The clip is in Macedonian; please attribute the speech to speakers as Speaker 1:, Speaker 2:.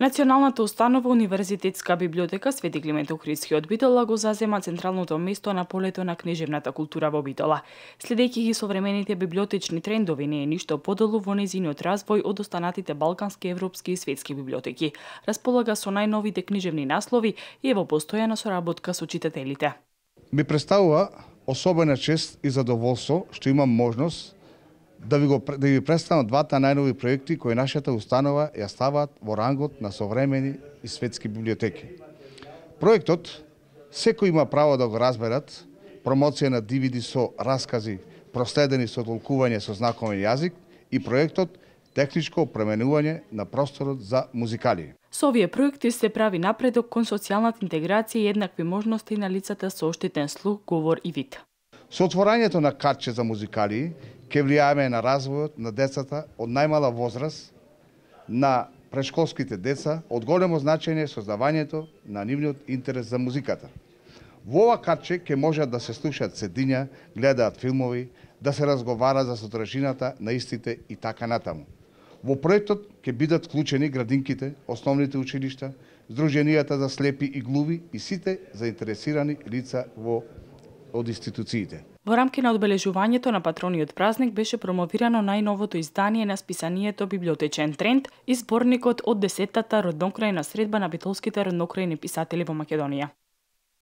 Speaker 1: Националната установа Универзитетска библиотека Свети Климент Охридски од Битола го зазема централното место на полето на книжевната култура во Битола. Следејќи ги современите библиотечни трендови, не е ништо подолу во незиниот развој од останатите балкански, европски и светски библиотеки. Располага со најновите книжевни наслови и е во постојана соработка со читателите.
Speaker 2: Ми представува особена чест и задоволство што имам можност да ви, го, да ви представам двата најнови проекти кои нашата установа ја ставаат во рангот на современи и светски библиотеки. Проектот секој има право да го разберат, промоција на DVD со раскази, проследени со толкување со знаковен јазик и проектот техничко опременување на просторот за музикали.
Speaker 1: Со овие проекти се прави напредок кон социјалната интеграција и еднакви можности на лицата со оштетен слух, говор и вид.
Speaker 2: Со отворањето на катче за музикали, ке влијаме на развојот на децата од најмала возраст, на прешколските деца, од големо значење создавањето на нивниот интерес за музиката. Во ова катче ке можат да се слушаат седиња, гледаат филмови, да се разговара за сотрешината на истите и така натаму. Во проектот ке бидат вклучени градинките, основните училишта, Сдруженијата за слепи и глуви и сите заинтересирани лица во од институциите.
Speaker 1: Во рамки на одбележувањето на патрониот празник беше промовирано најновото издание на списанието Библиотечен тренд и зборникот од 10-та роднокрајна средба на битолските роднокрајни писатели во Македонија.